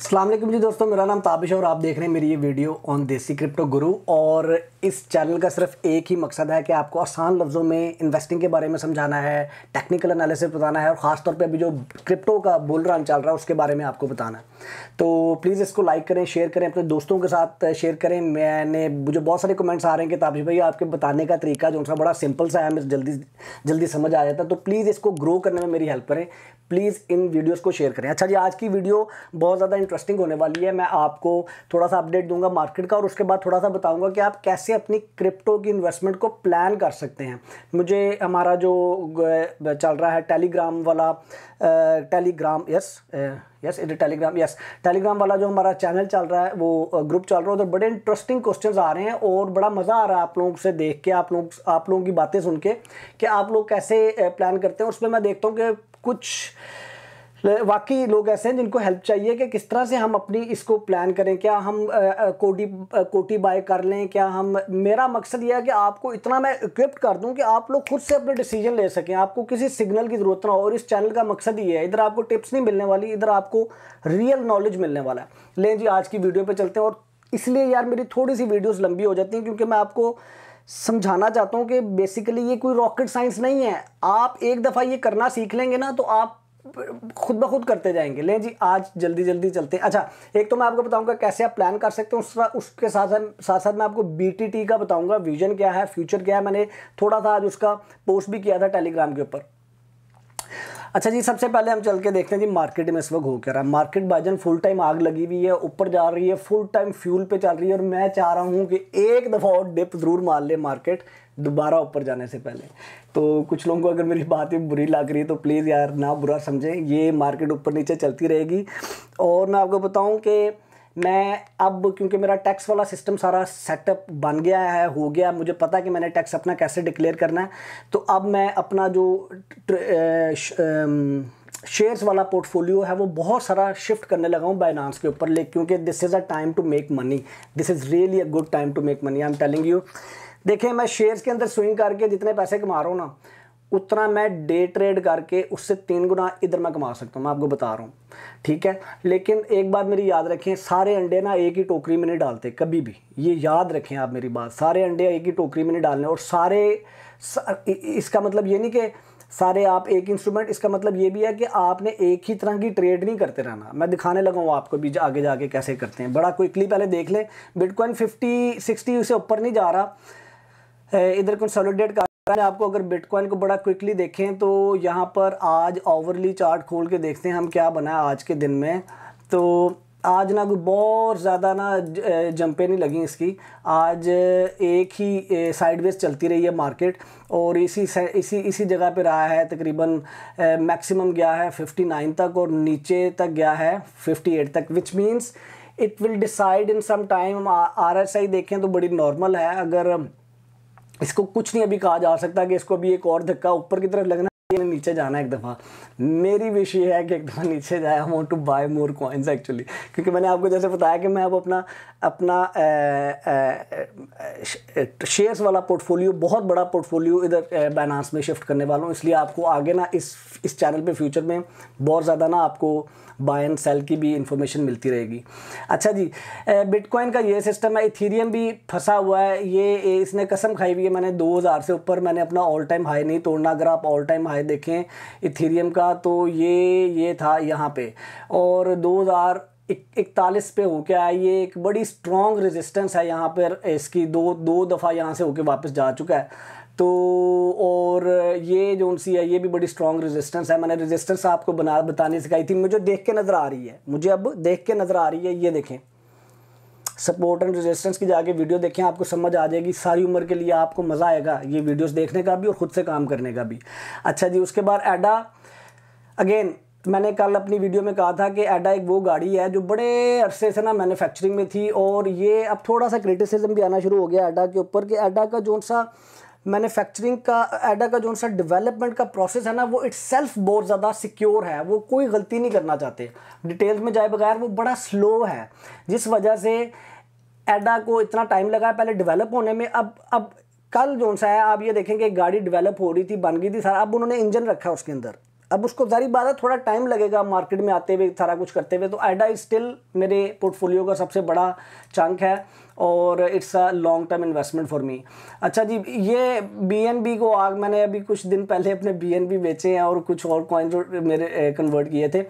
अल्लाम जी दोस्तों मेरा नाम ताबिश है और आप देख रहे हैं मेरी ये वीडियो ऑन देसी क्रिप्टो गुरु और इस चैनल का सिर्फ एक ही मकसद है कि आपको आसान लफ्ज़ों में इन्वेस्टिंग के बारे में समझाना है टेक्निकल एनालिसिस बताना है और ख़ासतौर पे अभी जो क्रिप्टो का बुल रन चल रहा है उसके बारे में आपको बताना है तो प्लीज़ इसको लाइक करें शेयर करें अपने दोस्तों के साथ शेयर करें मैंने मुझे बहुत सारे कमेंट्स आ रहे हैं कि ताबिश भाई आपके बताने का तरीका जो सा बड़ा सिंपल सा है हमें जल्दी जल्दी समझ आ जाता है तो प्लीज़ इसको ग्रो करने में मेरी हेल्प करें प्लीज़ इन वीडियोज़ को शेयर करें अच्छा जी आज की वीडियो बहुत ज़्यादा इंटरेस्टिंग होने वाली है मैं आपको थोड़ा सा अपडेट दूंगा मार्केट का और उसके बाद थोड़ा सा बताऊंगा कि आप कैसे अपनी क्रिप्टो की इन्वेस्टमेंट को प्लान कर सकते हैं मुझे हमारा जो चल रहा है टेलीग्राम वाला टेलीग्राम यस यस इधर टेलीग्राम यस टेलीग्राम वाला जो हमारा चैनल चल रहा है वो ग्रुप चल रहा है उधर बड़े इंटरेस्टिंग क्वेश्चंस आ रहे हैं और बड़ा मज़ा आ रहा है आप लोगों से देख के आप लोग आप लोगों की बातें सुन के कि आप लोग कैसे प्लान करते हैं उसमें मैं देखता हूँ कि कुछ वाकई लोग ऐसे हैं जिनको हेल्प चाहिए कि किस तरह से हम अपनी इसको प्लान करें क्या हम कोटी कोटी बाय कर लें क्या हम मेरा मकसद यह है कि आपको इतना मैं इक्विप्ड कर दूं कि आप लोग खुद से अपने डिसीजन ले सकें आपको किसी सिग्नल की ज़रूरत ना हो और इस चैनल का मकसद ये है इधर आपको टिप्स नहीं मिलने वाली इधर आपको रियल नॉलेज मिलने वाला है लें जी आज की वीडियो पर चलते हैं और इसलिए यार मेरी थोड़ी सी वीडियोज़ लंबी हो जाती हैं क्योंकि मैं आपको समझाना चाहता हूँ कि बेसिकली ये कोई रॉकेट साइंस नहीं है आप एक दफ़ा ये करना सीख लेंगे ना तो आप खुद ब खुद करते जाएंगे ले जी आज जल्दी जल्दी चलते हैं अच्छा एक तो मैं आपको बताऊंगा कैसे आप प्लान कर सकते हैं उसके साथ साथ साथ साथ मैं आपको बी का बताऊंगा विजन क्या है फ्यूचर क्या है मैंने थोड़ा सा आज उसका पोस्ट भी किया था टेलीग्राम के ऊपर अच्छा जी सबसे पहले हम चल के देखते हैं जी मार्केट में इस वक्त हो क्या रहा है मार्केट बाइजन फुल टाइम आग लगी हुई है ऊपर जा रही है फुल टाइम फ्यूल पे चल रही है और मैं चाह रहा हूँ कि एक दफ़ा और डिप ज़रूर मार ले मार्केट दोबारा ऊपर जाने से पहले तो कुछ लोगों को अगर मेरी बात ही बुरी लग रही है तो प्लीज़ यार ना बुरा समझें ये मार्केट ऊपर नीचे चलती रहेगी और मैं आपको बताऊँ कि मैं अब क्योंकि मेरा टैक्स वाला सिस्टम सारा सेटअप बन गया है हो गया मुझे पता है कि मैंने टैक्स अपना कैसे डिक्लेयर करना है तो अब मैं अपना जो शेयर्स वाला पोर्टफोलियो है वो बहुत सारा शिफ्ट करने लगा हूँ बाइनांस के ऊपर ले क्योंकि this is a time to make money this is really a good time to make money I am telling you देखें मैं शेयर्स के अंदर स्विंग करके जितने पैसे कमा रहा हूँ ना उतना मैं डे ट्रेड करके उससे तीन गुना इधर मैं कमा सकता हूँ मैं आपको बता रहा हूँ ठीक है लेकिन एक बात मेरी याद रखें सारे अंडे ना एक ही टोकरी में नहीं डालते कभी भी ये याद रखें आप मेरी बात सारे अंडे एक ही टोकरी में नहीं डालने और सारे इसका मतलब ये नहीं कि सारे आप एक इंस्ट्रूमेंट इसका मतलब ये भी है कि आपने एक ही तरह की ट्रेड नहीं करते रहना मैं दिखाने लगा हूँ आपको भी आगे जाके कैसे करते हैं बड़ा क्विकली पहले देख लें बिटकॉइन फिफ्टी सिक्सटी उसे ऊपर नहीं जा रहा इधर कंसोलिडेट कर आपको अगर बिटकॉइन को बड़ा क्विकली देखें तो यहाँ पर आज ओवरली चार्ट खोल के देखते हैं हम क्या बना आज के दिन में तो आज ना कोई बहुत ज़्यादा ना जंपें नहीं लगी इसकी आज एक ही साइडवेज चलती रही है मार्केट और इसी इसी इसी जगह पे रहा है तकरीबन मैक्सिमम गया है 59 तक और नीचे तक गया है 58 तक which means it will decide in some time R S I देखें तो बड़ी नॉर्मल है अगर इसको कुछ नहीं अभी कहा जा सकता कि इसको अभी एक और धक्का ऊपर की तरफ लगना है नीचे जाना एक दफ़ा मेरी विश ये है कि एक दफ़ा नीचे जाए I want to buy more coins actually क्योंकि मैंने आपको जैसे बताया कि मैं अब अपना अपना शेयर्स वाला पोर्टफोलियो बहुत बड़ा पोर्टफोलियो इधर बैनास में शिफ्ट करने वाला हूँ इसलिए आपको आगे ना इस इस चैनल पर फ्यूचर में बहुत ज़्यादा ना आपको बाय एंड सेल की भी इंफॉर्मेशन मिलती रहेगी अच्छा जी बिटकॉइन का ये सिस्टम है इथीरियम भी फंसा हुआ है ये इसने कसम खाई हुई है मैंने 2000 से ऊपर मैंने अपना ऑल टाइम हाई नहीं तोड़ना अगर आप ऑल टाइम हाई देखें इथीरियम का तो ये ये था यहाँ पे और 2000 इकतालीस पे होके आई ये एक बड़ी स्ट्रॉन्ग रेजिस्टेंस है यहाँ पर इसकी दो दो दफ़ा यहाँ से होके वापस जा चुका है तो और ये जो सी है ये भी बड़ी स्ट्रॉन्ग रेजिस्टेंस है मैंने रेजिस्टेंस आपको बना बताने सिखाई थी मुझे देख के नज़र आ रही है मुझे अब देख के नज़र आ रही है ये देखें सपोर्ट एंड रेजिस्टेंस की जाके वीडियो देखें आपको समझ आ जाएगी सारी उम्र के लिए आपको मज़ा आएगा ये वीडियोस देखने का भी और ख़ुद से काम करने का भी अच्छा जी उसके बाद एडा अगेन तो मैंने कल अपनी वीडियो में कहा था कि एडा एक वो गाड़ी है जो बड़े अरसे से ना मैन्युफैक्चरिंग में थी और ये अब थोड़ा सा क्रिटिसिज्म भी आना शुरू हो गया एडा के ऊपर कि एडा का जो सा मैन्युफैक्चरिंग का एडा का जो सा डेवलपमेंट का प्रोसेस है ना वो इट्स सेल्फ बहुत ज़्यादा सिक्योर है वो कोई गलती नहीं करना चाहते डिटेल्स में जाए बगैर वो बड़ा स्लो है जिस वजह से एडा को इतना टाइम लगा पहले डेवलप होने में अब अब कल जो सा है आप ये देखेंगे गाड़ी डेवलप हो रही थी बन गई थी सर अब उन्होंने इंजन रखा है उसके अंदर अब उसको जारी बात है थोड़ा टाइम लगेगा मार्केट में आते हुए सारा कुछ करते हुए तो आइडा इज स्टिल मेरे पोर्टफोलियो का सबसे बड़ा चंक है और it's a long term investment for me अच्छा जी ये बी को आग मैंने अभी कुछ दिन पहले अपने बी बेचे हैं और कुछ और कॉइन जो मेरे कन्वर्ट किए थे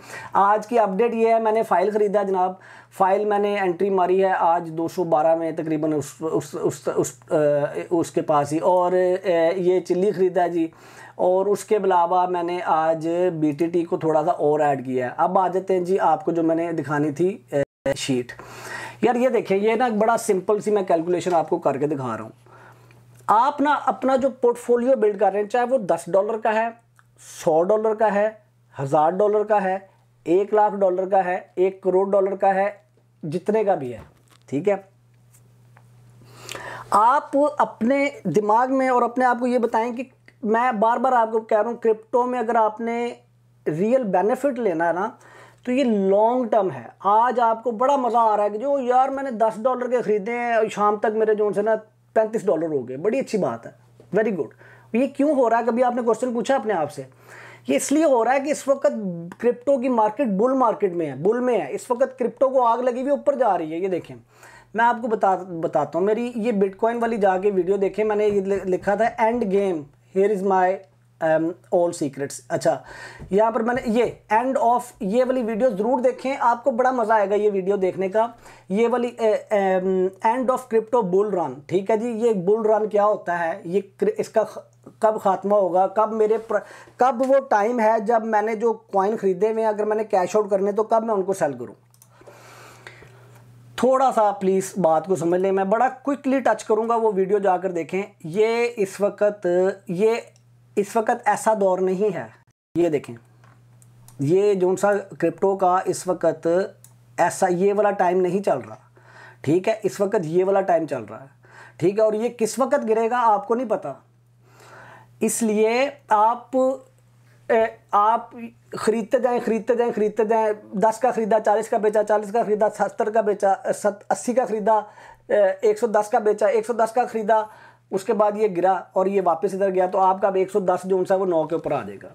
आज की अपडेट ये है मैंने फ़ाइल ख़रीदा जनाब फ़ाइल मैंने एंट्री मारी है आज 212 में तकरीबन उस उस उस, उस, उस, उस उसके पास ही और ये चिल्ली ख़रीदा जी और उसके अलावा मैंने आज टी को थोड़ा सा और ऐड किया है अब आ जाते हैं जी आपको जो मैंने दिखानी थी शीट यार ये देखें ये ना बड़ा सिंपल सी मैं कैलकुलेशन आपको करके दिखा रहा हूँ आप ना अपना जो पोर्टफोलियो बिल्ड कर रहे हैं चाहे वो दस डॉलर का है सौ डॉलर का है हज़ार डॉलर का है एक लाख डॉलर का है एक करोड़ डॉलर का है जितने का भी है ठीक है आप अपने दिमाग में और अपने आप को ये बताएं कि मैं बार बार आपको कह रहा हूँ क्रिप्टो में अगर आपने रियल बेनिफिट लेना है ना तो ये लॉन्ग टर्म है आज आपको बड़ा मज़ा आ रहा है कि जो यार मैंने दस डॉलर के ख़रीदे हैं शाम तक मेरे जो उनसे ना पैंतीस डॉलर हो गए बड़ी अच्छी बात है वेरी गुड ये क्यों हो रहा है कभी आपने क्वेश्चन पूछा अपने आप से ये इसलिए हो रहा है कि इस वक्त क्रिप्टो की मार्केट बुल मार्केट में है बुल में है इस वक्त क्रिप्टो को आग लगी हुई ऊपर जा रही है ये देखें मैं आपको बता बताता हूँ मेरी ये बिटकॉइन वाली जाके वीडियो देखें मैंने ये लिखा था end game here is my all secrets अच्छा यहाँ पर मैंने ये एंड ऑफ ये वाली वीडियो ज़रूर देखें आपको बड़ा मज़ा आएगा ये वीडियो देखने का ये वाली end of crypto bull run ठीक है जी ये बुल रन क्या होता है ये इसका कब ख़ात्मा होगा कब मेरे प्र, कब वो टाइम है जब मैंने जो कॉइन ख़रीदे हुए अगर मैंने कैश आउट करने तो कब मैं उनको सेल करूँ थोड़ा सा प्लीज़ बात को समझ लें मैं बड़ा क्विकली टच करूँगा वो वीडियो जाकर देखें ये इस वक्त ये इस वक्त ऐसा दौर नहीं है ये देखें ये जो सा क्रिप्टो का इस वक्त ऐसा ये वाला टाइम नहीं चल रहा ठीक है इस वक्त ये वाला टाइम चल रहा है ठीक है और ये किस वक्त गिरेगा आपको नहीं पता इसलिए आप आप खरीदते जाएं खरीदते जाएं खरीदते जाएं दस का ख़रीदा चालीस का बेचा चालीस का ख़रीदा सत्तर का बेचा सत अस्सी का ख़रीदा एक सौ दस का बेचा एक सौ दस का ख़रीदा उसके बाद ये गिरा और ये वापस इधर गया तो आपका अब एक सौ दस जो सा वो नौ के ऊपर आ जाएगा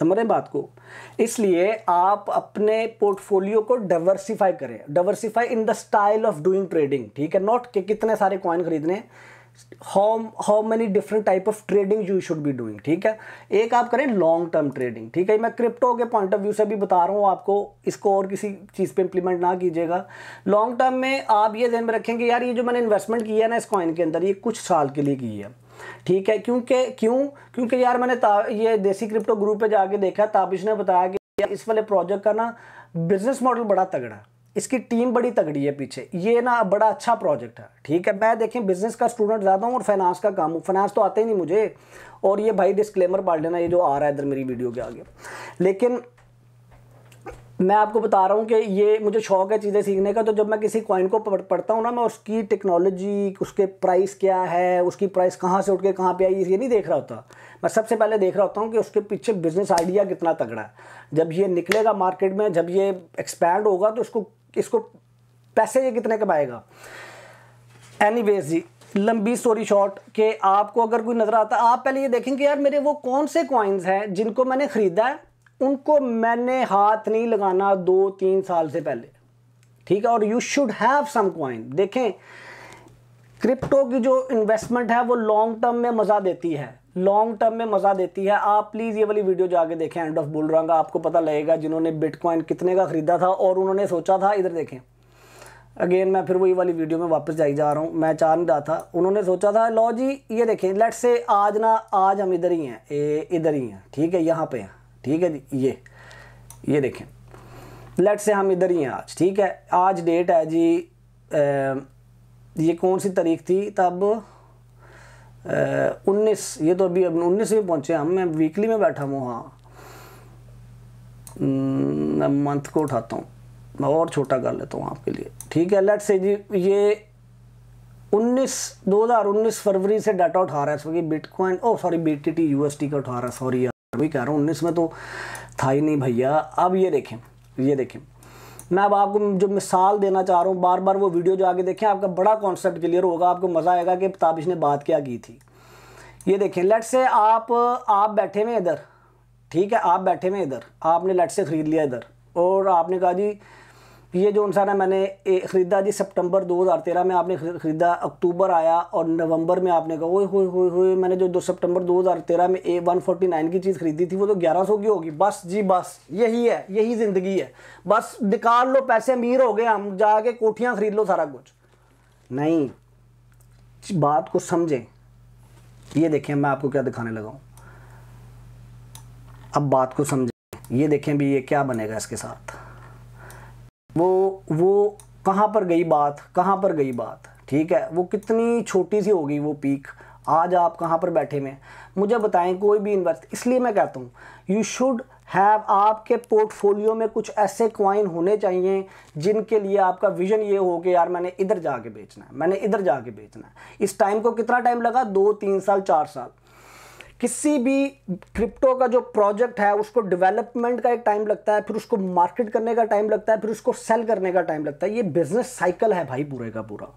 समझ रहे बात को इसलिए आप अपने पोर्टफोलियो को डाइवर्सिफाई करें diversify in the style of doing trading ठीक है नॉट कि कितने सारे कॉइन खरीदने हैं how how many different type of trading you should be doing ठीक है एक आप करें लॉन्ग टर्म ट्रेडिंग ठीक है मैं क्रिप्टो के पॉइंट ऑफ व्यू से भी बता रहा हूँ आपको इसको और किसी चीज़ पे इंप्लीमेंट ना कीजिएगा लॉन्ग टर्म में आप ये ध्यान में रखेंगे यार ये जो मैंने इन्वेस्टमेंट किया है ना इस कॉइन के अंदर ये कुछ साल के लिए की है ठीक है क्योंकि क्यों क्योंकि यार मैंने ये देसी क्रिप्टो ग्रुप पे जाके देखा ताबिश ने बताया कि इस वाले प्रोजेक्ट का ना बिजनेस मॉडल बड़ा तगड़ा इसकी टीम बड़ी तगड़ी है पीछे ये ना बड़ा अच्छा प्रोजेक्ट है ठीक है मैं देखें बिजनेस का स्टूडेंट ज़्यादा हूँ और फाइनेंस का काम हूँ फाइनेंस तो आते ही नहीं मुझे और ये भाई डिस्क्लेमर पाल लेना ये जो आ रहा है इधर मेरी वीडियो के आगे लेकिन मैं आपको बता रहा हूँ कि ये मुझे शौक है चीज़ें सीखने का तो जब मैं किसी कॉइन को पढ़ता हूँ ना मैं उसकी टेक्नोलॉजी उसके प्राइस क्या है उसकी प्राइस कहाँ से उठ के कहाँ पे आई ये नहीं देख रहा होता मैं सबसे पहले देख रहा होता हूँ कि उसके पीछे बिज़नेस आइडिया कितना तगड़ा है जब ये निकलेगा मार्केट में जब ये एक्सपैंड होगा तो उसको इसको पैसे ये कितने कमाएगा वेज जी लंबी स्टोरी शॉर्ट के आपको अगर कोई नज़र आता आप पहले ये देखेंगे यार मेरे वो कौन से कॉइन्स हैं जिनको मैंने ख़रीदा है उनको मैंने हाथ नहीं लगाना दो तीन साल से पहले ठीक है और you should have some coin देखें क्रिप्टो की जो इन्वेस्टमेंट है वो लॉन्ग टर्म में मज़ा देती है लॉन्ग टर्म में मज़ा देती है आप प्लीज़ ये वाली वीडियो जाके देखें एंड ऑफ बोल रहा आपको पता लगेगा जिन्होंने बिटकॉइन कितने का ख़रीदा था और उन्होंने सोचा था इधर देखें अगेन मैं फिर वही वाली वीडियो में वापस जाई जा रहा हूँ मैं चाह नहीं रहा था उन्होंने सोचा था लो जी ये देखें लेट से आज ना आज हम इधर ही हैं ए इधर ही हैं ठीक है यहाँ पे हैं ठीक है जी ये ये देखें लेट से हम इधर ही हैं आज ठीक है आज डेट है जी ए, ये कौन सी तारीख थी तब उन्नीस ये तो अभी अब उन्नीस में पहुंचे हम मैं वीकली में बैठा हूँ हाँ हम्म, मैं मंथ को उठाता हूँ मैं और छोटा कर लेता हूँ आपके लिए ठीक है लेट से जी ये हज़ार उन्नीस फरवरी से डाटा उठा रहा है इसमें Bitcoin oh sorry B T T का उठा रहा है सॉरी यार वही कह रहा हूँ उन्नीस में तो था ही नहीं भैया अब ये देखें ये देखें मैं अब आपको जो मिसाल देना चाह रहा हूँ बार बार वो वीडियो जो आगे देखें आपका बड़ा कॉन्सेप्ट क्लियर होगा आपको मज़ा आएगा कि ताबिश ने बात क्या की थी ये देखें लेट से आप आप बैठे हुए इधर ठीक है आप बैठे हुए इधर आपने लेट से ख़रीद लिया इधर और आपने कहा जी ये जो सा ना मैंने ख़रीदा जी सितंबर 2013 में आपने ख़रीदा अक्टूबर आया और नवंबर में आपने कहा ओए होए होए होए मैंने जो दो सितंबर 2013 में ए 149 की चीज़ ख़रीदी थी वो तो 1100 की होगी बस जी बस यही है यही ज़िंदगी है बस निकाल लो पैसे अमीर हो गए हम जाके कोठियाँ ख़रीद लो सारा कुछ नहीं बात को समझें ये देखें मैं आपको क्या दिखाने लगाऊँ अब बात को समझें ये देखें भी ये क्या बनेगा इसके साथ वो वो कहाँ पर गई बात कहाँ पर गई बात ठीक है वो कितनी छोटी सी होगी वो पीक आज आप कहाँ पर बैठे हुए मुझे बताएं कोई भी इन्वेस्ट इसलिए मैं कहता हूँ यू शुड हैव आपके पोर्टफोलियो में कुछ ऐसे क्वाइन होने चाहिए जिनके लिए आपका विजन ये हो कि यार मैंने इधर जाके बेचना है मैंने इधर जाके बेचना है इस टाइम को कितना टाइम लगा दो तीन साल चार साल किसी भी क्रिप्टो का जो प्रोजेक्ट है उसको डेवलपमेंट का एक टाइम लगता है फिर उसको मार्केट करने का टाइम लगता है फिर उसको सेल करने का टाइम लगता है ये बिजनेस साइकिल है भाई पूरे का पूरा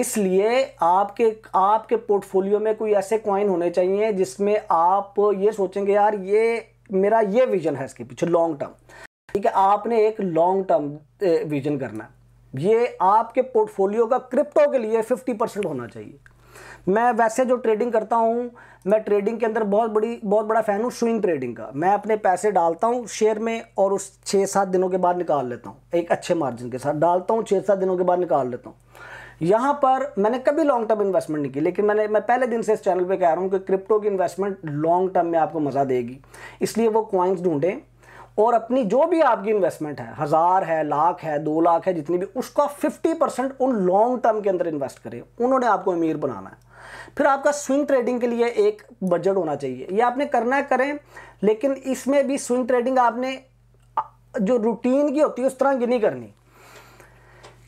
इसलिए आपके आपके पोर्टफोलियो में कोई ऐसे क्वाइन होने चाहिए जिसमें आप ये सोचेंगे यार ये मेरा ये विजन है इसके पीछे लॉन्ग टर्म ठीक है आपने एक लॉन्ग टर्म विजन करना ये आपके पोर्टफोलियो का क्रिप्टो के लिए फिफ्टी परसेंट होना चाहिए मैं वैसे जो ट्रेडिंग करता हूँ मैं ट्रेडिंग के अंदर बहुत बड़ी बहुत बड़ा फ़ैन हूँ स्विंग ट्रेडिंग का मैं अपने पैसे डालता हूँ शेयर में और उस छः सात दिनों के बाद निकाल लेता हूँ एक अच्छे मार्जिन के साथ डालता हूँ छः सात दिनों के बाद निकाल लेता हूँ यहाँ पर मैंने कभी लॉन्ग टर्म इन्वेस्टमेंट नहीं की लेकिन मैंने मैं पहले दिन से इस चैनल पर कह रहा हूँ कि क्रिप्टो की इन्वेस्टमेंट लॉन्ग टर्म में आपको मज़ा देगी इसलिए वो क्वाइंस ढूंढें और अपनी जो भी आपकी इन्वेस्टमेंट है हज़ार है लाख है दो लाख है जितनी भी उसका फिफ्टी परसेंट उन लॉन्ग टर्म के अंदर इन्वेस्ट करें उन्होंने आपको अमीर बनाना है फिर आपका स्विंग ट्रेडिंग के लिए एक बजट होना चाहिए ये आपने करना करें लेकिन इसमें भी स्विंग ट्रेडिंग आपने जो रूटीन की होती है उस तरह की नहीं करनी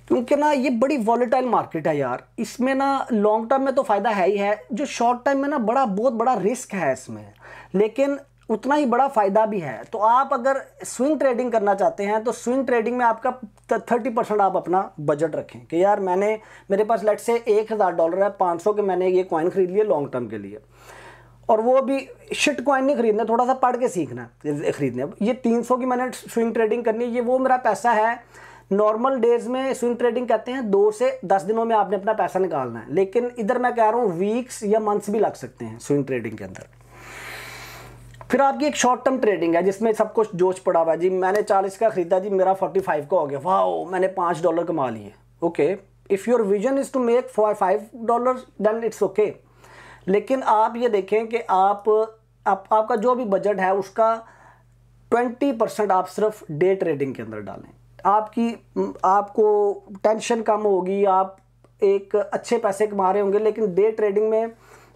क्योंकि ना ये बड़ी वॉलेटाइल मार्केट है यार इसमें ना लॉन्ग टर्म में तो फ़ायदा है ही है जो शॉर्ट टर्म में ना बड़ा बहुत बड़ा रिस्क है इसमें लेकिन उतना ही बड़ा फ़ायदा भी है तो आप अगर स्विंग ट्रेडिंग करना चाहते हैं तो स्विंग ट्रेडिंग में आपका थर्टी परसेंट आप अपना बजट रखें कि यार मैंने मेरे पास लेट से एक हज़ार डॉलर है पाँच सौ के मैंने ये कॉइन ख़रीद लिए लॉन्ग टर्म के लिए और वो भी शिट कॉइन नहीं खरीदना थोड़ा सा पढ़ के सीखना खरीदने ये तीन सौ की मैंने स्विंग ट्रेडिंग करनी है ये वो मेरा पैसा है नॉर्मल डेज में स्विंग ट्रेडिंग कहते हैं दो से दस दिनों में आपने अपना पैसा निकालना है लेकिन इधर मैं कह रहा हूँ वीक्स या मंथ्स भी लग सकते हैं स्विंग ट्रेडिंग के अंदर फिर आपकी एक शॉर्ट टर्म ट्रेडिंग है जिसमें सब कुछ जोश पड़ा हुआ है जी मैंने चालीस का खरीदा जी मेरा फोर्टी फाइव का हो गया वाह मैंने पाँच डॉलर कमा लिए okay if your vision is to make four five dollar done it's okay लेकिन आप ये देखें कि आप, आप आपका जो भी बजट है उसका ट्वेंटी परसेंट आप सिर्फ डे ट्रेडिंग के अंदर डालें आपकी आपको टेंशन कम होगी आप एक अच्छे पैसे कमा रहे होंगे लेकिन डे ट्रेडिंग में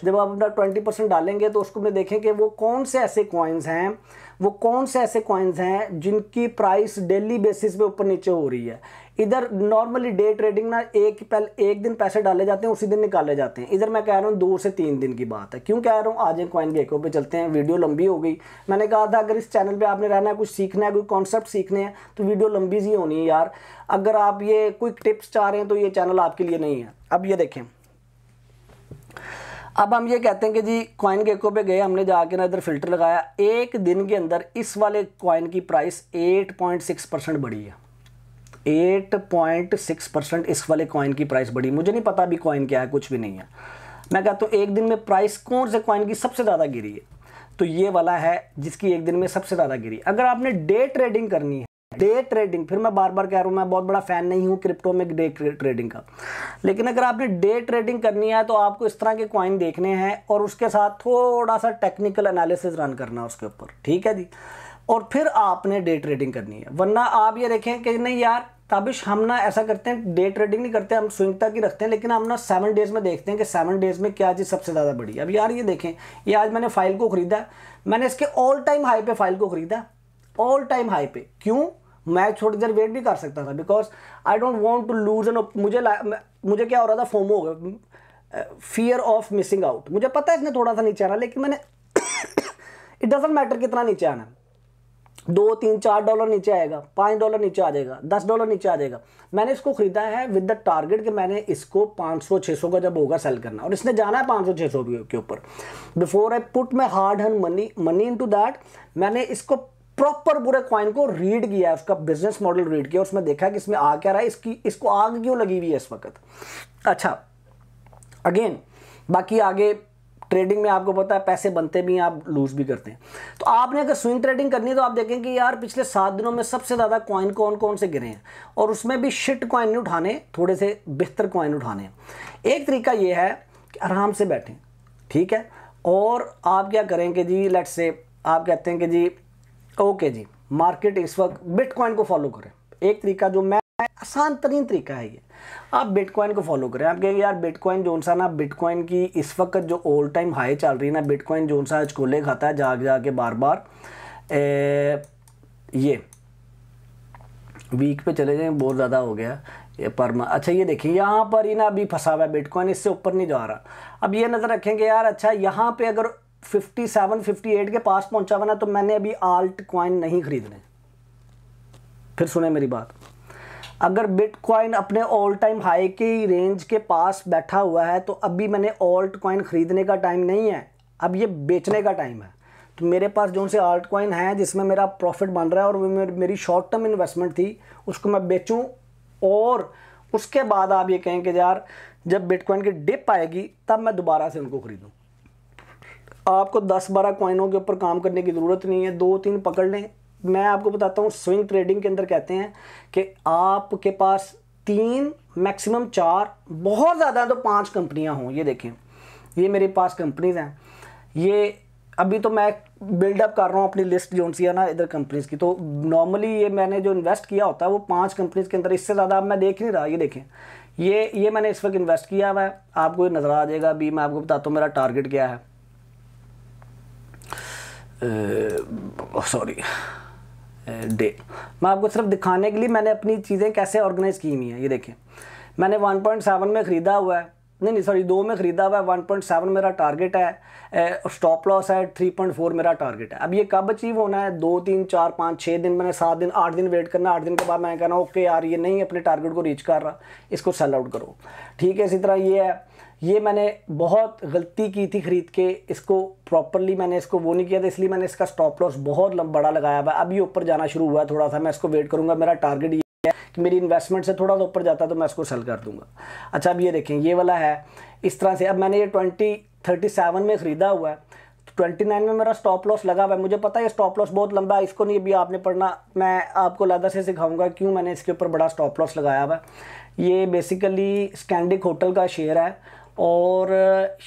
जब आप अपना ट्वेंटी परसेंट डालेंगे तो उसको में देखें कि वो कौन से ऐसे कॉइन्स हैं वो कौन से ऐसे कॉइन्स हैं जिनकी प्राइस डेली बेसिस पे ऊपर नीचे हो रही है इधर नॉर्मली डे ट्रेडिंग ना एक पहले एक दिन पैसे डाले जाते हैं उसी दिन निकाले जाते हैं इधर मैं कह रहा हूँ दो से तीन दिन की बात है क्यों कह रहा हूँ आज एक कॉइन गेको पे चलते हैं वीडियो लंबी हो गई मैंने कहा था अगर इस चैनल पे आपने रहना है कुछ सीखना है कोई कॉन्सेप्ट सीखने हैं तो वीडियो लंबी सी होनी है यार अगर आप ये कोई टिप्स चाह रहे हैं तो ये चैनल आपके लिए नहीं है अब ये देखें अब हम ये कहते हैं कि जी कॉइन गेको पे गए हमने जाके ना इधर फिल्टर लगाया एक दिन के अंदर इस वाले कॉइन की प्राइस 8.6 परसेंट बढ़ी है 8.6 परसेंट इस वाले कॉइन की प्राइस बढ़ी मुझे नहीं पता अभी कॉइन क्या है कुछ भी नहीं है मैं कहता हूँ एक दिन में प्राइस कौन से कॉइन की सबसे ज़्यादा गिरी है तो ये वाला है जिसकी एक दिन में सबसे ज़्यादा गिरी अगर आपने डे ट्रेडिंग करनी है डे ट्रेडिंग फिर मैं बार बार कह रहा हूँ मैं बहुत बड़ा फैन नहीं हूँ क्रिप्टो में डे ट्रेडिंग का लेकिन अगर आपने डे ट्रेडिंग करनी है तो आपको इस तरह के क्वाइन देखने हैं और उसके साथ थोड़ा सा टेक्निकल एनालिसिस रन करना उसके ऊपर ठीक है जी और फिर आपने डे ट्रेडिंग करनी है वरना आप ये देखें कि नहीं यार ताबिश हम ना ऐसा करते हैं डे ट्रेडिंग नहीं करते हम स्विंग तक ही रखते हैं लेकिन हम ना सेवन डेज़ में देखते हैं कि सेवन डेज़ में क्या चीज़ सबसे ज़्यादा बढ़ी अब यार ये देखें ये आज मैंने फाइल को ख़रीदा मैंने इसके ऑल टाइम हाई पे फाइल को ख़रीदा ऑल टाइम हाई पे क्यों मैं छोटी देर वेट भी कर सकता था because I don't want to lose an मुझे मुझे क्या हो रहा था फोमो हो गया फियर ऑफ मिसिंग आउट मुझे पता है इसने थोड़ा सा नीचे आना लेकिन मैंने इट डजेंट मैटर कितना नीचे आना दो तीन चार डॉलर नीचे आएगा पाँच डॉलर नीचे आ जाएगा दस डॉलर नीचे आ जाएगा मैंने इसको खरीदा है विद द टारगेट कि मैंने इसको पाँच सौ छः सौ का जब होगा सेल करना और इसने जाना है पाँच सौ छः सौ के ऊपर before I put my hard and money money into that मैंने इसको प्रॉपर पूरे कॉइन को रीड किया उसका बिजनेस मॉडल रीड किया उसमें देखा कि इसमें आ क्या रहा है इसकी इसको आग क्यों लगी हुई है इस वक्त अच्छा अगेन बाकी आगे ट्रेडिंग में आपको पता है पैसे बनते भी हैं आप लूज भी करते हैं तो आपने अगर स्विंग ट्रेडिंग करनी है तो आप देखें कि यार पिछले सात दिनों में सबसे ज़्यादा कॉइन कौन कौन से गिरे हैं और उसमें भी शिट कॉइन नहीं उठाने थोड़े से बेहतर कॉइन उठाने हैं एक तरीका ये है कि आराम से बैठें ठीक है और आप क्या करें कि जी लेट से आप कहते हैं कि जी ओके जी मार्केट इस वक्त बिटकॉइन को फॉलो करें एक तरीका जो मैं आसान तरीन तरीका है ये आप बिटकॉइन को फॉलो करें आप कहेंगे यार बिटकॉइन जोन सा ना बिटकॉइन की इस वक्त जो ऑल टाइम हाई चल रही है ना बिटकॉइन जोन सा आज कोले खाता है जाग जा के बार बार ए, ये वीक पे चले जाएँ बहुत ज़्यादा हो गया ये पर अच्छा ये देखिए यहाँ पर ही ना अभी फंसा हुआ है बिटकॉइन इससे ऊपर नहीं जा रहा अब ये नज़र रखेंगे यार अच्छा यहाँ पे अगर 57, 58 के पास पहुंचा हुआ ना तो मैंने अभी आल्ट क्वाइन नहीं खरीदने फिर सुने मेरी बात अगर बिटकॉइन अपने ऑल टाइम हाई की रेंज के पास बैठा हुआ है तो अभी मैंने ऑल्ट क्वाइन ख़रीदने का टाइम नहीं है अब ये बेचने का टाइम है तो मेरे पास जो से आल्ट कॉइन है जिसमें मेरा प्रॉफिट बन रहा है और वो मेरी शॉर्ट टर्म इन्वेस्टमेंट थी उसको मैं बेचूँ और उसके बाद आप ये कहें कि यार जब बिटकॉइन की डिप आएगी तब मैं दोबारा से उनको ख़रीदूँ आपको 10-12 कॉइनों के ऊपर काम करने की ज़रूरत नहीं है दो तीन पकड़ लें मैं आपको बताता हूँ स्विंग ट्रेडिंग के अंदर कहते हैं कि आपके पास तीन मैक्सिमम चार बहुत ज़्यादा तो पांच कंपनियाँ हों ये देखें ये मेरे पास कंपनीज हैं ये अभी तो मैं बिल्डअप कर रहा हूँ अपनी लिस्ट जो सी है ना इधर कंपनीज की तो नॉर्मली ये मैंने जो इन्वेस्ट किया होता है वो पांच कंपनीज के अंदर इससे ज़्यादा अब मैं देख नहीं रहा ये देखें ये ये मैंने इस वक्त इन्वेस्ट किया हुआ है आपको ये नज़र आ जाएगा अभी मैं आपको बताता हूँ मेरा टारगेट क्या है सॉरी डे मैं आपको सिर्फ दिखाने के लिए मैंने अपनी चीज़ें कैसे ऑर्गेनाइज़ की हुई हैं ये देखें मैंने 1.7 में ख़रीदा हुआ है नहीं नहीं सॉरी दो में ख़रीदा हुआ है वन पॉइंट सेवन मेरा टारगेट है स्टॉप लॉस है थ्री पॉइंट फोर मेरा टारगेट है अब ये कब अचीव होना है दो तीन चार पाँच छः दिन मैंने सात दिन आठ दिन वेट करना आठ दिन के बाद मैं कहना ओके यार ये नहीं अपने टारगेट को रीच कर रहा इसको सेल आउट करो ठीक है इसी तरह ये है ये मैंने बहुत गलती की थी ख़रीद के इसको प्रॉपरली मैंने इसको वो नहीं किया था इसलिए मैंने इसका स्टॉप लॉस बहुत बड़ा लगाया हुआ अभी ऊपर जाना शुरू हुआ थोड़ा सा मैं इसको वेट करूँगा मेरा टारगेट कि मेरी इन्वेस्टमेंट से थोड़ा सा ऊपर जाता तो मैं इसको सेल कर दूंगा अच्छा अब ये देखें ये वाला है इस तरह से अब मैंने ये ट्वेंटी थर्टी सेवन में ख़रीदा हुआ है तो ट्वेंटी नाइन में मेरा स्टॉप लॉस लगा हुआ है मुझे पता है स्टॉप लॉस बहुत लंबा है इसको नहीं अभी आपने पढ़ना मैं आपको लदा से सिखाऊंगा क्यों मैंने इसके ऊपर बड़ा स्टॉप लॉस लगाया हुआ है ये बेसिकली स्कैंडिक होटल का शेयर है और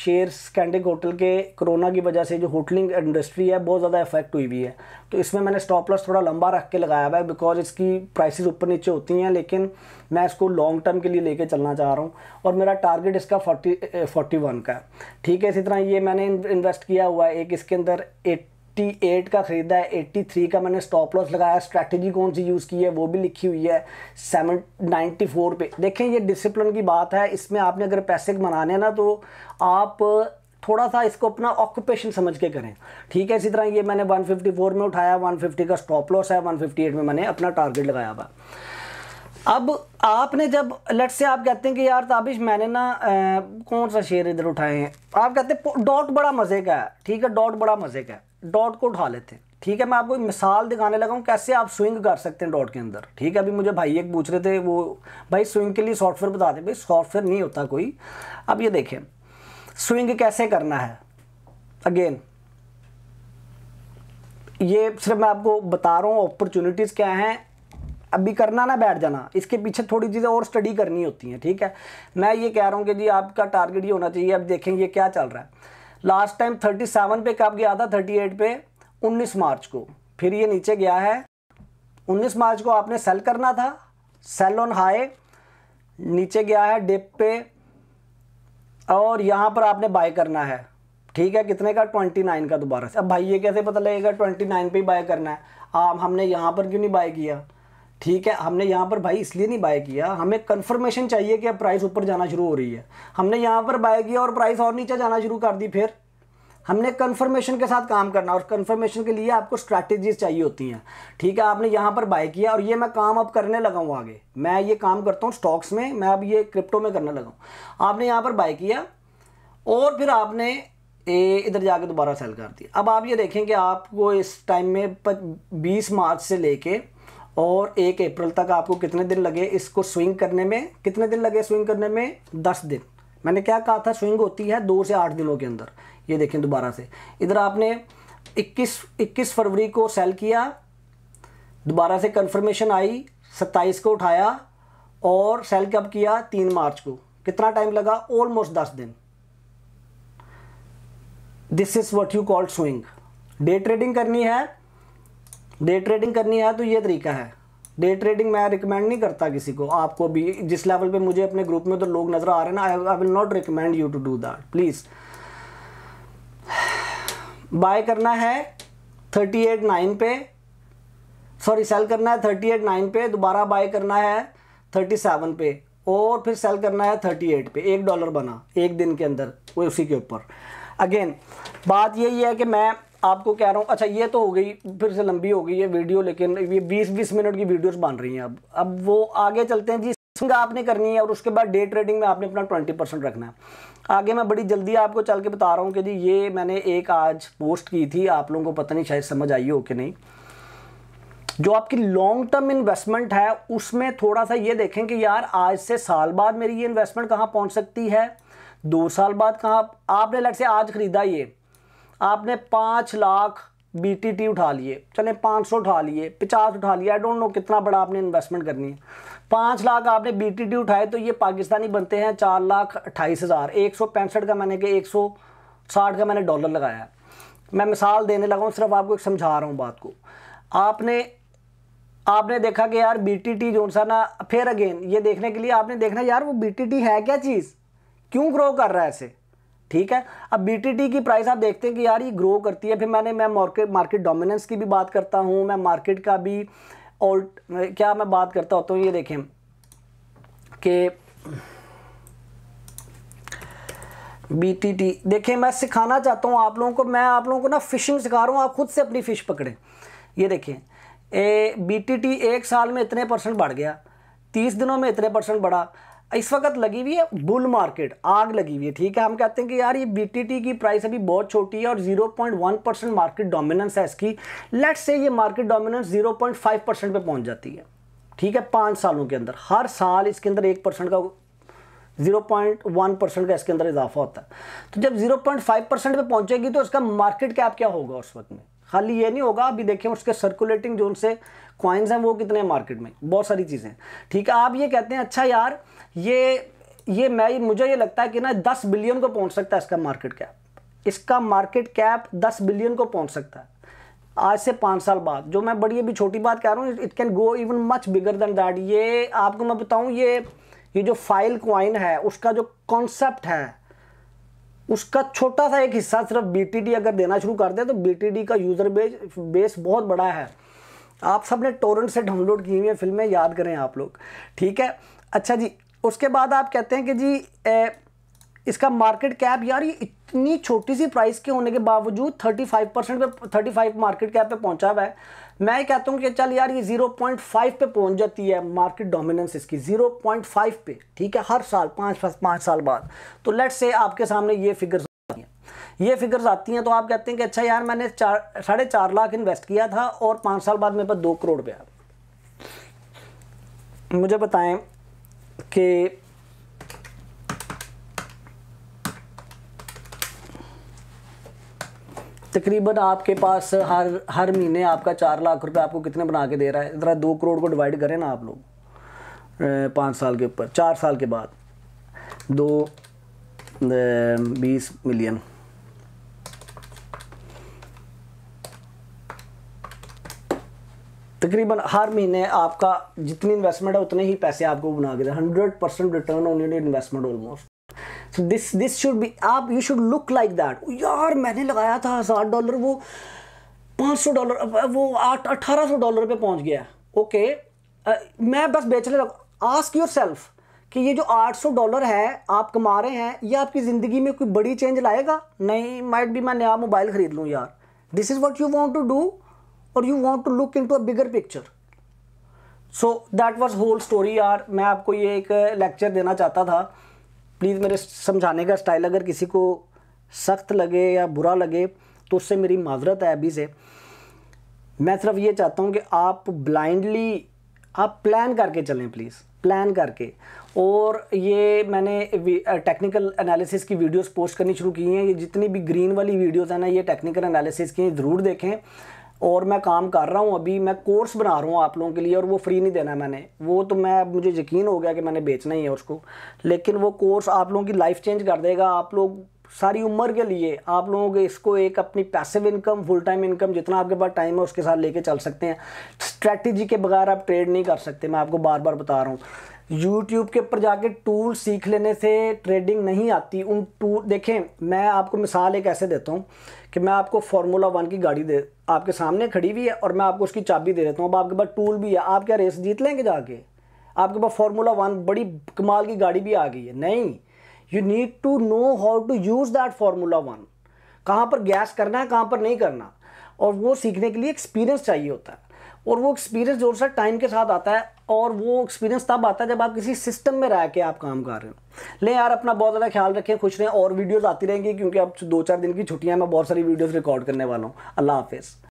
शेयर स्कैंडिक होटल के कोरोना की वजह से जो होटलिंग इंडस्ट्री है बहुत ज़्यादा इफेक्ट हुई हुई है तो इसमें मैंने स्टॉप लॉस थोड़ा लंबा रख के लगाया हुआ है बिकॉज इसकी प्राइसेस ऊपर नीचे होती हैं लेकिन मैं इसको लॉन्ग टर्म के लिए लेके चलना चाह रहा हूँ और मेरा टारगेट इसका फोर्टी फोर्टी वन का है ठीक है इसी तरह ये मैंने इन्वेस्ट किया हुआ है एक इसके अंदर एट एट का ख़रीदा है एट्टी थ्री का मैंने स्टॉप लॉस लगाया स्ट्रैटेजी कौन सी यूज़ की है वो भी लिखी हुई है सेवन नाइन्टी फोर पे देखें ये डिसिप्लिन की बात है इसमें आपने अगर पैसे बनाने ना तो आप थोड़ा सा इसको अपना ऑक्यूपेशन समझ के करें ठीक है इसी तरह ये मैंने 154 में उठाया 150 का स्टॉप लॉस है 158 में मैंने अपना टारगेट लगाया हुआ अब आपने जब लट से आप कहते हैं कि यार ताबिश मैंने ना आ, कौन सा शेयर इधर उठाए हैं आप कहते हैं डॉट बड़ा मज़े का है ठीक है डॉट बड़ा मज़े का है डॉट को उठा लेते हैं ठीक है मैं आपको मिसाल दिखाने लगा हूँ कैसे आप स्विंग कर सकते हैं डॉट के अंदर ठीक है अभी मुझे भाई एक पूछ रहे थे वो भाई स्विंग के लिए सॉफ्टवेयर बता दें भाई सॉफ्टवेयर नहीं होता कोई अब ये देखें स्विंग कैसे करना है अगेन ये सिर्फ मैं आपको बता रहा हूँ अपॉर्चुनिटीज़ क्या हैं अभी करना ना बैठ जाना इसके पीछे थोड़ी चीज़ें और स्टडी करनी होती हैं ठीक है मैं ये कह रहा हूँ कि जी आपका टारगेट ये होना चाहिए अब देखें ये क्या चल रहा है लास्ट टाइम 37 पे कब गया था 38 पे 19 मार्च को फिर ये नीचे गया है 19 मार्च को आपने सेल करना था सेल ऑन हाई नीचे गया है डिप पे और यहाँ पर आपने बाय करना है ठीक है कितने का 29 का दोबारा से अब भाई ये कैसे पता लगेगा 29 पे ही बाय करना है आप हमने यहाँ पर क्यों नहीं बाय किया ठीक है हमने यहाँ पर भाई इसलिए नहीं बाय किया हमें कन्फर्मेशन चाहिए कि अब प्राइस ऊपर जाना शुरू हो रही है हमने यहाँ पर बाय किया और प्राइस और नीचे जाना शुरू कर दी फिर हमने कन्फर्मेशन के साथ काम करना और कन्फर्मेशन के लिए आपको स्ट्रैटेजीज चाहिए होती हैं ठीक है आपने यहाँ पर बाय किया और ये मैं काम अब करने लगा हूँ आगे मैं ये काम करता हूँ स्टॉक्स में मैं अब ये क्रिप्टो में करने लगा हूँ आपने यहाँ पर बाय किया और फिर आपने ए, इधर जाके दोबारा सेल कर दिया अब आप ये देखें कि आपको इस टाइम में बीस मार्च से लेके और एक अप्रैल तक आपको कितने दिन लगे इसको स्विंग करने में कितने दिन लगे स्विंग करने में दस दिन मैंने क्या कहा था स्विंग होती है दो से आठ दिनों के अंदर ये देखें दोबारा से इधर आपने 21 21 फरवरी को सेल किया दोबारा से कंफर्मेशन आई 27 को उठाया और सेल कब किया तीन मार्च को कितना टाइम लगा ऑलमोस्ट दस दिन this is what you called swing day trading करनी है डे ट्रेडिंग करनी है तो ये तरीका है डे ट्रेडिंग मैं रिकमेंड नहीं करता किसी को आपको भी जिस लेवल पे मुझे अपने ग्रुप में तो लोग नज़र आ रहे हैं ना I will not recommend you to do that please buy करना है थर्टी एट नाइन पे सॉरी सेल करना है थर्टी एट नाइन पे दोबारा बाय करना है थर्टी सेवन पे और फिर सेल करना है थर्टी एट पे एक डॉलर बना एक दिन के अंदर उसी के ऊपर अगेन बात यही है कि मैं आपको कह रहा हूँ अच्छा ये तो हो गई फिर से लंबी हो गई है वीडियो लेकिन ये बीस बीस मिनट की वीडियोस बन रही हैं अब अब वो आगे चलते हैं जी आपने करनी है और उसके बाद डे ट्रेडिंग में आपने अपना ट्वेंटी परसेंट रखना है आगे मैं बड़ी जल्दी आपको चल के बता रहा हूँ कि जी ये मैंने एक आज पोस्ट की थी आप लोगों को पता नहीं शायद समझ आई हो कि नहीं जो आपकी लॉन्ग टर्म इन्वेस्टमेंट है उसमें थोड़ा सा ये देखें कि यार आज से साल बाद मेरी ये इन्वेस्टमेंट कहाँ पहुँच सकती है दो साल बाद कहाँ आपने लग से आज ख़रीदा ये आपने पाँच लाख बीटीटी उठा लिए चले पाँच सौ उठा लिए पचास उठा लिए आई डोंट नो कितना बड़ा आपने इन्वेस्टमेंट करनी है पाँच लाख आपने बीटीटी उठाए तो ये पाकिस्तानी बनते हैं चार लाख अट्ठाईस हज़ार एक सौ पैंसठ का मैंने कि एक सौ साठ का मैंने डॉलर लगाया मैं मिसाल देने लगा हूँ सिर्फ आपको एक समझा रहा हूँ बात को आपने आपने देखा कि यार बी जो सा ना फिर अगेन ये देखने के लिए आपने देखना यार वो बी है क्या चीज़ क्यों ग्रो कर रहा है ऐसे ठीक है अब बीटीटी की प्राइस आप देखते हैं कि यार ये ग्रो करती है फिर मैंने मैं मार्केट मार्केट डोमिनेंस की भी बात करता हूँ मैं मार्केट का भी और क्या मैं बात करता होता हूँ ये देखें कि बी टी टी देखिए मैं सिखाना चाहता हूँ आप लोगों को मैं आप लोगों को ना फिशिंग सिखा रहा हूँ आप खुद से अपनी फ़िश पकड़ें ये देखें ए टी एक साल में इतने परसेंट बढ़ गया तीस दिनों में इतने परसेंट बढ़ा इस वक्त लगी हुई है बुल मार्केट आग लगी हुई है ठीक है हम कहते हैं कि यार ये बीटीटी की प्राइस अभी बहुत छोटी है और 0.1 परसेंट मार्केट डोमिनेंस है इसकी लेट्स से ये मार्केट डोमिनेंस 0.5 परसेंट पर पहुंच जाती है ठीक है पाँच सालों के अंदर हर साल इसके अंदर एक परसेंट का 0.1 परसेंट का इसके अंदर इजाफा होता है तो जब 0.5 परसेंट पर पहुंचेगी तो इसका मार्केट कैप क्या होगा उस वक्त में खाली ये नहीं होगा अभी देखें उसके सर्कुलेटिंग जोन से क्वाइंस हैं वो कितने मार्केट में बहुत सारी चीज़ें ठीक है आप ये कहते हैं अच्छा यार ये ये मैं मुझे ये लगता है कि ना दस बिलियन को पहुंच सकता है इसका मार्केट कैप इसका मार्केट कैप दस बिलियन को पहुंच सकता है आज से पाँच साल बाद जो मैं बड़ी अभी छोटी बात कह रहा हूँ it can go even much bigger than that ये आपको मैं बताऊँ ये ये जो फाइल क्वाइन है उसका जो कॉन्सेप्ट है उसका छोटा सा एक हिस्सा सिर्फ बी अगर देना शुरू कर दे तो बी का यूज़र बेस बेस बहुत बड़ा है आप सब ने टोरेंट से डाउनलोड की हुई है फिल्में याद करें आप लोग ठीक है अच्छा जी उसके बाद आप कहते हैं कि जी ए, इसका मार्केट कैप यार ये इतनी छोटी सी प्राइस के होने के बावजूद 35 परसेंट पर थर्टी फाइव मार्केट कैप पे पहुंचा हुआ है मैं ये कहता हूँ कि चल यार ये 0.5 पे पहुंच जाती है मार्केट डोमिनेंस इसकी 0.5 पे ठीक है हर साल पाँच पाँच साल बाद तो लेट्स से आपके सामने ये फिगर्स आती हैं ये फिगर्स आती हैं तो आप कहते हैं कि अच्छा यार मैंने चार साढ़े चार लाख इन्वेस्ट किया था और पाँच साल बाद मेरे पास दो करोड़ रुपया मुझे बताएं que तकरीबन आपके पास हर हर महीने आपका चार लाख रुपए आपको कितने बना के दे रहा है ज़रा दो करोड़ को डिवाइड करें ना आप लोग पाँच साल के ऊपर चार साल के बाद दो बीस मिलियन तकरीबन हर महीने आपका जितनी इन्वेस्टमेंट है उतने ही पैसे आपको बना के hundred percent return on your investment almost so this this should be आप you should look like that यार मैंने लगाया था हज़ार डॉलर वो पाँच सौ डॉलर वो आठ अट्ठारह सौ डॉलर पर पहुँच गया ओके आ, मैं बस बेचने लगा आस्क योर सेल्फ कि ये जो 800 डॉलर है आप कमा रहे हैं ये आपकी ज़िंदगी में कोई बड़ी चेंज लाएगा नहीं माइट भी मैं नया मोबाइल ख़रीद लूँ यार this is what you want to do और you want to look into a bigger picture so that was whole story यार मैं आपको ये एक लेक्चर uh, देना चाहता था प्लीज़ मेरे समझाने का स्टाइल अगर किसी को सख्त लगे या बुरा लगे तो उससे मेरी माजरत है अभी से मैं सिर्फ ये चाहता हूँ कि आप ब्लाइंडली आप प्लान करके चलें प्लीज़ प्लान करके और ये मैंने टेक्निकल एनालिसिस uh, की वीडियोस पोस्ट करनी शुरू की हैं ये जितनी भी ग्रीन वाली वीडियोस हैं ना ये टेक्निकल एनालिसिस की ज़रूर देखें और मैं काम कर रहा हूँ अभी मैं कोर्स बना रहा हूँ आप लोगों के लिए और वो फ्री नहीं देना मैंने वो तो मैं मुझे यकीन हो गया कि मैंने बेचना ही है उसको लेकिन वो कोर्स आप लोगों की लाइफ चेंज कर देगा आप लोग सारी उम्र के लिए आप लोगों के इसको एक अपनी passive income full time income जितना आपके पास टाइम है उसके साथ लेके चल सकते हैं स्ट्रैटेजी के बगैर आप ट्रेड नहीं कर सकते मैं आपको बार बार बता रहा हूँ यूट्यूब के ऊपर जाके टूल सीख लेने से ट्रेडिंग नहीं आती उन टूल देखें मैं आपको मिसाल एक ऐसे देता हूँ कि मैं आपको फार्मूला वन की गाड़ी दे आपके सामने खड़ी हुई है और मैं आपको उसकी चाबी दे देता हूँ अब आपके पास टूल भी है आप क्या रेस जीत लेंगे जाके आपके पास फार्मूला वन बड़ी कमाल की गाड़ी भी आ गई है नहीं you need to know how to use that formula one कहाँ पर गैस करना है कहाँ पर नहीं करना और वो सीखने के लिए एक्सपीरियंस चाहिए होता है और वो एक्सपीरियंस जोर सा टाइम के साथ आता है और वो एक्सपीरियंस तब आता है जब आप किसी सिस्टम में रह के आप काम कर रहे हो ले यार अपना बहुत ज़्यादा ख्याल रखें खुश रहें और वीडियोज़ आती रहेंगी क्योंकि अब दो चार दिन की छुट्टियाँ मैं बहुत सारी वीडियोज़ रिकॉर्ड करने वाला हूँ अल्लाह हाफिज़